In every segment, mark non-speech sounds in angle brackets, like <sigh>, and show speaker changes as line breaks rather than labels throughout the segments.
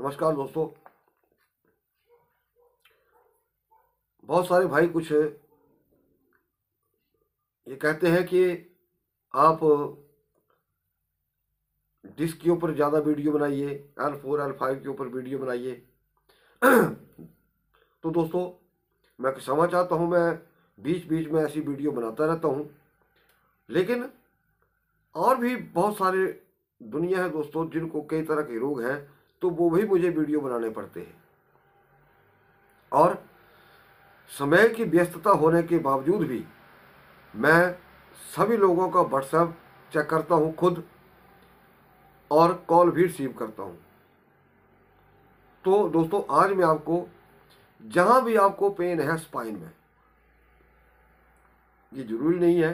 नमस्कार दोस्तों बहुत सारे भाई कुछ ये कहते हैं कि आप डिस्क के ऊपर ज़्यादा वीडियो बनाइए एल फोर एल फाइव के ऊपर वीडियो बनाइए <clears throat> तो दोस्तों मैं क्षमा चाहता हूँ मैं बीच बीच में ऐसी वीडियो बनाता रहता हूँ लेकिन और भी बहुत सारे दुनिया है दोस्तों जिनको कई तरह के रोग हैं तो वो भी मुझे वीडियो बनाने पड़ते हैं और समय की व्यस्तता होने के बावजूद भी मैं सभी लोगों का व्हाट्सएप चेक करता हूँ खुद और कॉल भी रिसीव करता हूँ तो दोस्तों आज मैं आपको जहाँ भी आपको पेन है स्पाइन में ये जरूरी नहीं है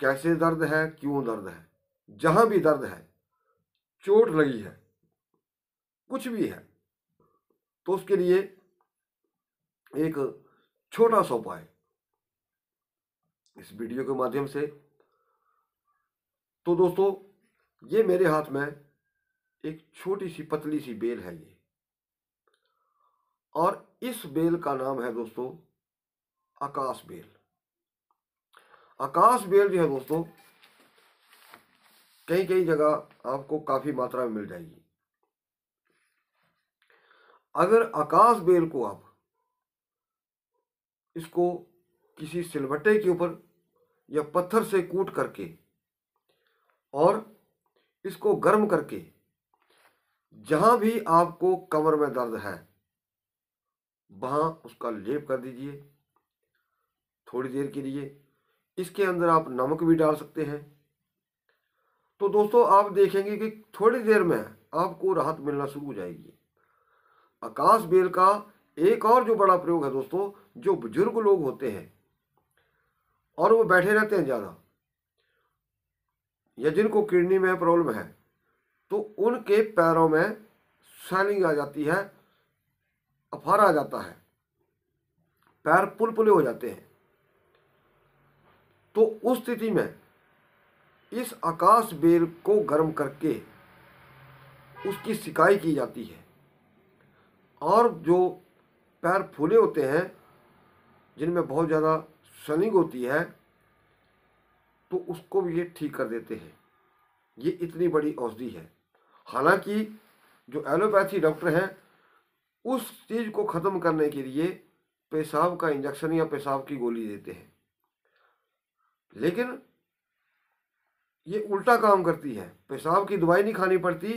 कैसे दर्द है क्यों दर्द है जहाँ भी दर्द है चोट लगी है कुछ भी है तो उसके लिए एक छोटा सा उपाय इस वीडियो के माध्यम से तो दोस्तों ये मेरे हाथ में एक छोटी सी पतली सी बेल है ये और इस बेल का नाम है दोस्तों आकाश बेल आकाश बेल जो है दोस्तों कई कई जगह आपको काफ़ी मात्रा में मिल जाएगी अगर आकाश बेल को आप इसको किसी सिलबट्टे के ऊपर या पत्थर से कूट करके और इसको गर्म करके जहाँ भी आपको कमर में दर्द है वहाँ उसका लेप कर दीजिए थोड़ी देर के लिए इसके अंदर आप नमक भी डाल सकते हैं तो दोस्तों आप देखेंगे कि थोड़ी देर में आपको राहत मिलना शुरू हो जाएगी आकाश बेल का एक और जो बड़ा प्रयोग है दोस्तों जो बुजुर्ग लोग होते हैं और वो बैठे रहते हैं ज़्यादा या जिनको किडनी में प्रॉब्लम है तो उनके पैरों में स्वेलिंग आ जाती है अफारा आ जाता है पैर पुलपुले हो जाते हैं तो उस स्थिति में इस आकाश बेल को गर्म करके उसकी सिकाई की जाती है और जो पैर फूले होते हैं जिनमें बहुत ज़्यादा सनिंग होती है तो उसको भी ये ठीक कर देते हैं ये इतनी बड़ी औषधि है हालांकि जो एलोपैथी डॉक्टर हैं उस चीज़ को ख़त्म करने के लिए पेशाब का इंजेक्शन या पेशाब की गोली देते हैं लेकिन ये उल्टा काम करती है पेशाब की दवाई नहीं खानी पड़ती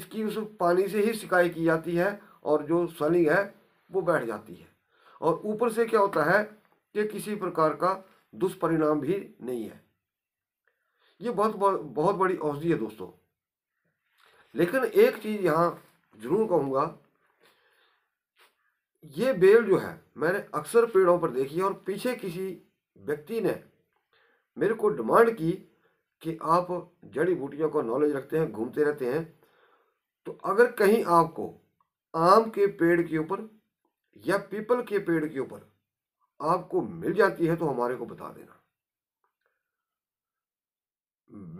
इसकी उस पानी से ही शिकायत की जाती है और जो स्वेलिंग है वो बैठ जाती है और ऊपर से क्या होता है कि किसी प्रकार का दुष्परिणाम भी नहीं है ये बहुत बहुत बड़ी औषधि है दोस्तों लेकिन एक चीज़ यहाँ ज़रूर कहूँगा ये बेल जो है मैंने अक्सर पेड़ों पर देखी है और पीछे किसी व्यक्ति ने मेरे को डिमांड की कि आप जड़ी बूटियों का नॉलेज रखते हैं घूमते रहते हैं तो अगर कहीं आपको आम के पेड़ के ऊपर या पीपल के पेड़ के ऊपर आपको मिल जाती है तो हमारे को बता देना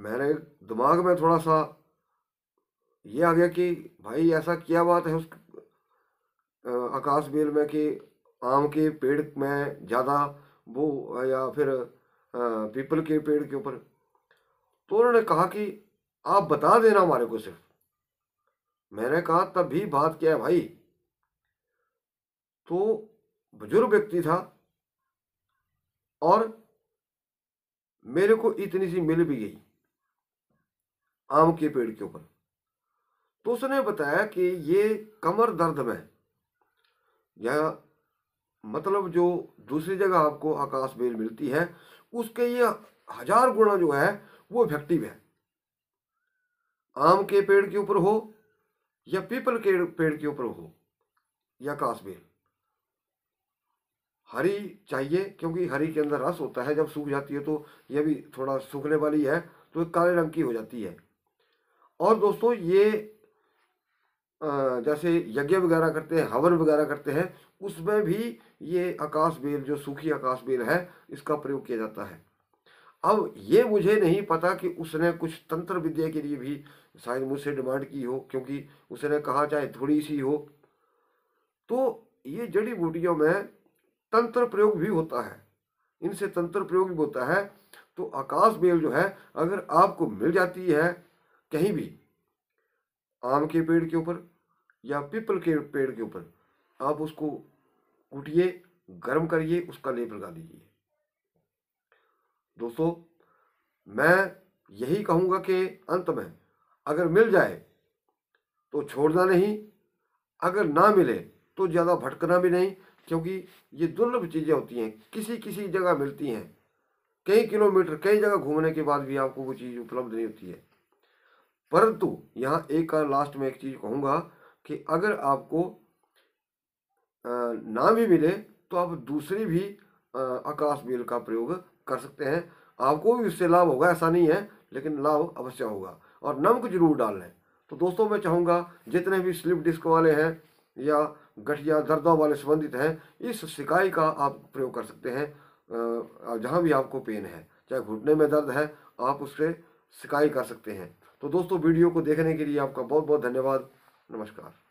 मैंने दिमाग में थोड़ा सा ये आ गया कि भाई ऐसा क्या बात है उस आकाश बेल में कि आम के पेड़ में ज़्यादा वो या फिर पीपल के पेड़ के ऊपर तो उन्होंने कहा कि आप बता देना हमारे को सिर्फ मैंने कहा तब भी बात क्या है भाई तो बुजुर्ग व्यक्ति था और मेरे को इतनी सी मिल भी गई आम के पेड़ के ऊपर तो उसने बताया कि ये कमर दर्द में या मतलब जो दूसरी जगह आपको आकाश बेल मिलती है उसके ये हजार गुना जो है वो इफेक्टिव है आम के पेड़ के ऊपर हो या पीपल के पेड़ के ऊपर हो या काशबेल हरी चाहिए क्योंकि हरी के अंदर रस होता है जब सूख जाती है तो यह भी थोड़ा सूखने वाली है तो काले रंग की हो जाती है और दोस्तों ये जैसे यज्ञ वगैरह करते हैं हवन वगैरह करते हैं उसमें भी ये आकाश बेल जो सूखी आकाश बेल है इसका प्रयोग किया जाता है अब ये मुझे नहीं पता कि उसने कुछ तंत्र विद्या के लिए भी शायद मुझसे डिमांड की हो क्योंकि उसने कहा चाहे थोड़ी सी हो तो ये जड़ी बूटियों में तंत्र प्रयोग भी होता है इनसे तंत्र प्रयोग भी होता है तो आकाश बेल जो है अगर आपको मिल जाती है कहीं भी आम के पेड़ के ऊपर या पीपल के पेड़ के ऊपर आप उसको कूटिए गर्म करिए उसका लेप लगा दीजिए दोस्तों मैं यही कहूँगा कि अंत में अगर मिल जाए तो छोड़ना नहीं अगर ना मिले तो ज़्यादा भटकना भी नहीं क्योंकि ये दुर्लभ चीज़ें होती हैं किसी किसी जगह मिलती हैं कई किलोमीटर कई जगह घूमने के बाद भी आपको वो चीज़ उपलब्ध नहीं होती है परंतु यहाँ एक का लास्ट में एक चीज़ कहूँगा कि अगर आपको ना भी मिले तो आप दूसरी भी आकाश मिल का प्रयोग कर सकते हैं आपको भी उससे लाभ होगा ऐसा नहीं है लेकिन लाभ अवश्य होगा और नमक जरूर डाल लें तो दोस्तों मैं चाहूँगा जितने भी स्लिप डिस्क वाले हैं या गठिया दर्दों वाले संबंधित हैं इस सिकाई का आप प्रयोग कर सकते हैं जहाँ भी आपको पेन है चाहे घुटने में दर्द है आप उससे सिकाई कर सकते हैं तो दोस्तों वीडियो को देखने के लिए आपका बहुत बहुत धन्यवाद नमस्कार